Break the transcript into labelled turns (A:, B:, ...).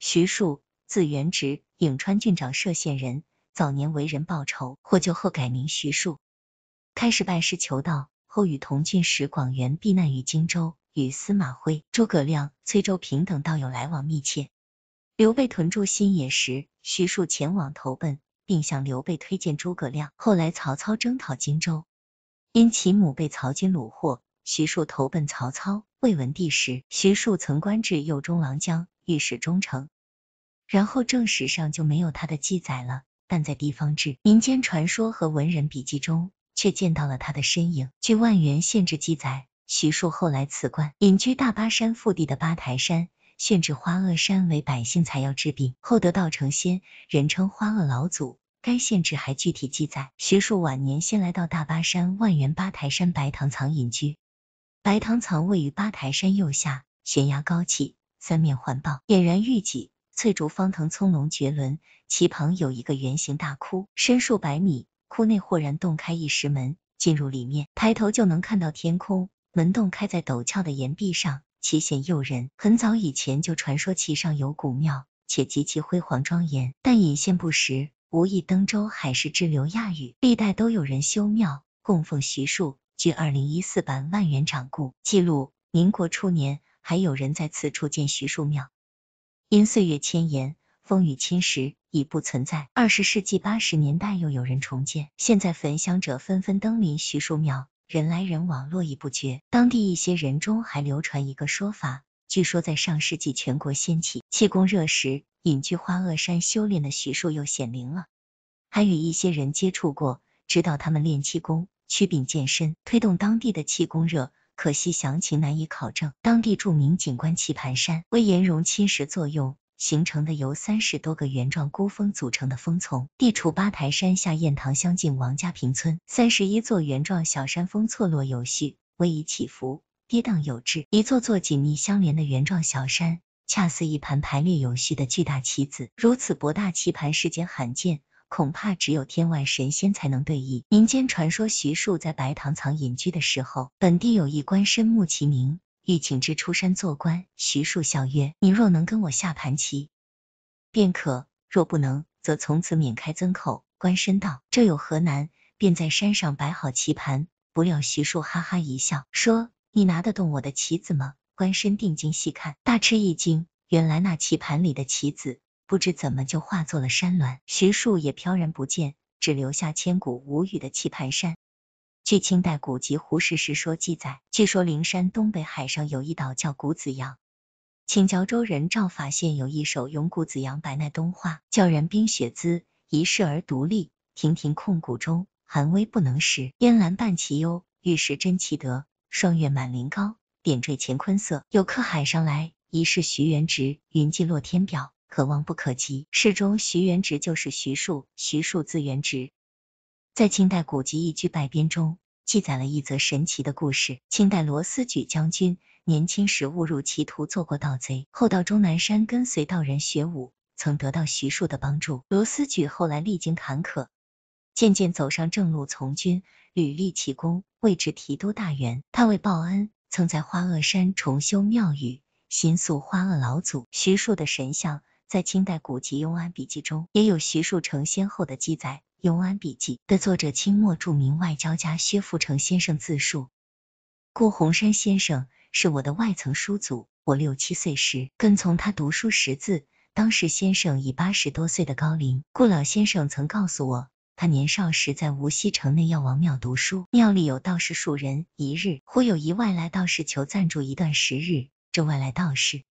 A: 徐庶，字元直，颍川郡长社县人。早年为人报仇，获救后改名徐庶，开始拜师求道，后与同郡史广元避难于荆州，与司马徽、诸葛亮、崔州平等道友来往密切。刘备屯驻新野时，徐庶前往投奔，并向刘备推荐诸葛亮。后来曹操征讨荆州，因其母被曹军虏获。徐庶投奔曹操、魏文帝时，徐庶曾官至右中郎将、御史中丞，然后正史上就没有他的记载了。但在地方志、民间传说和文人笔记中，却见到了他的身影。据万源县志记载，徐庶后来辞官，隐居大巴山腹地的八台山，现置花萼山为百姓采药治病，后得道成仙，人称花萼老祖。该县志还具体记载，徐庶晚年先来到大巴山万源八台山白塘藏隐居。白塘藏位于八台山右下，悬崖高起，三面环抱，俨然玉脊。翠竹方藤葱茏绝伦，其旁有一个圆形大窟，深数百米，窟内豁然洞开一石门。进入里面，抬头就能看到天空。门洞开在陡峭的岩壁上，奇险诱人。很早以前就传说其上有古庙，且极其辉煌庄严，但隐现不实，无意登州海市之流亚语。历代都有人修庙，供奉徐庶。据二零一四版《万元掌故》记录，民国初年还有人在此处建徐庶庙，因岁月迁延，风雨侵蚀已不存在。二十世纪八十年代又有人重建，现在焚香者纷纷登临徐庶庙，人来人往，络绎不绝。当地一些人中还流传一个说法，据说在上世纪全国掀起气功热时，隐居花萼山修炼的徐庶又显灵了，还与一些人接触过，指导他们练气功。曲柄健身，推动当地的气功热。可惜详情难以考证。当地著名景观棋盘山，为岩溶侵蚀作用形成的由三十多个圆状孤峰组成的峰丛，地处八台山下堰塘乡境王家坪村。三十一座圆状小山峰错落有序，逶迤起伏，跌宕有致。一座座紧密相连的圆状小山，恰似一盘排列有序的巨大棋子。如此博大棋盘，世间罕见。恐怕只有天外神仙才能对弈。民间传说，徐庶在白塘藏隐居的时候，本地有一官绅慕其名，欲请之出山做官。徐庶笑曰：“你若能跟我下盘棋，便可；若不能，则从此免开尊口。”官绅道：“这有何难？”便在山上摆好棋盘。不料徐庶哈哈一笑，说：“你拿得动我的棋子吗？”官绅定睛细看，大吃一惊，原来那棋盘里的棋子。不知怎么就化作了山峦，徐庶也飘然不见，只留下千古无语的棋盘山。据清代古籍《胡适诗说》记载，据说灵山东北海上有一岛叫谷子阳，清胶州人赵法宪有一首咏谷子阳白奈冬话，叫人冰雪姿，一世而独立，亭亭控谷中，寒微不能食。烟岚伴其幽，玉石真其德，霜月满林高，点缀乾坤色。有客海上来，疑是徐元直，云际落天表。可望不可及。诗中徐元直就是徐庶，徐庶字元直，在清代古籍《一居百编》中记载了一则神奇的故事。清代罗思举将军年轻时误入歧途，做过盗贼，后到终南山跟随道人学武，曾得到徐庶的帮助。罗思举后来历经坎坷，渐渐走上正路，从军，屡立奇功，位置提督大员。他为报恩，曾在花萼山重修庙宇，新塑花萼老祖徐庶的神像。在清代古籍《雍安笔记》中，也有徐树成先后的记载。《雍安笔记》的作者清末著名外交家薛福成先生自述，顾鸿山先生是我的外曾叔祖，我六七岁时跟从他读书识字。当时先生已八十多岁的高龄，顾老先生曾告诉我，他年少时在无锡城内药王庙读书，庙里有道士数人，一日忽有一外来道士求暂住一段时日，这外来道士。